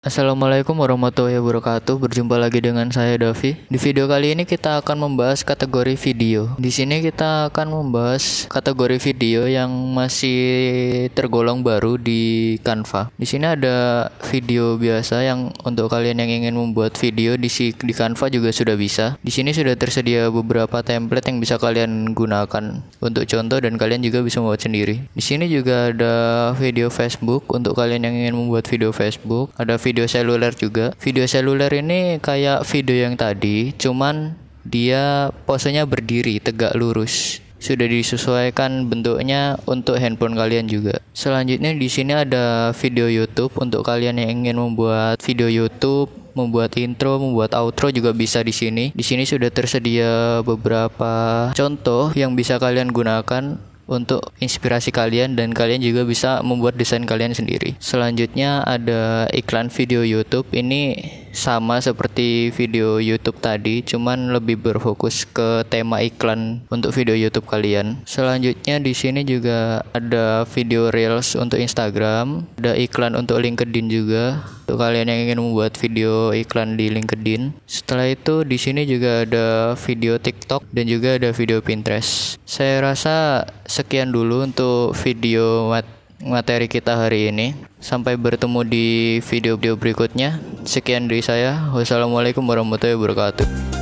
Assalamualaikum warahmatullahi wabarakatuh. Berjumpa lagi dengan saya Davi. Di video kali ini kita akan membahas kategori video. Di sini kita akan membahas kategori video yang masih tergolong baru di Canva. Di sini ada video biasa yang untuk kalian yang ingin membuat video di si di Canva juga sudah bisa. Di sini sudah tersedia beberapa template yang bisa kalian gunakan untuk contoh dan kalian juga bisa membuat sendiri. Di sini juga ada video Facebook untuk kalian yang ingin membuat video Facebook. Ada video video seluler juga. Video seluler ini kayak video yang tadi, cuman dia posenya berdiri tegak lurus. Sudah disesuaikan bentuknya untuk handphone kalian juga. Selanjutnya di sini ada video YouTube untuk kalian yang ingin membuat video YouTube membuat intro, membuat outro juga bisa di sini. Di sini sudah tersedia beberapa contoh yang bisa kalian gunakan untuk inspirasi kalian dan kalian juga bisa membuat desain kalian sendiri. Selanjutnya ada iklan video YouTube. Ini sama seperti video YouTube tadi, cuman lebih berfokus ke tema iklan untuk video YouTube kalian. Selanjutnya di sini juga ada video reels untuk Instagram, ada iklan untuk LinkedIn juga. Untuk kalian yang ingin membuat video iklan di LinkedIn. Setelah itu di sini juga ada video TikTok dan juga ada video Pinterest. Saya rasa sekian dulu untuk video materi materi kita hari ini. Sampai bertemu di video-video berikutnya. Sekian dari saya. Wassalamualaikum warahmatullahi wabarakatuh.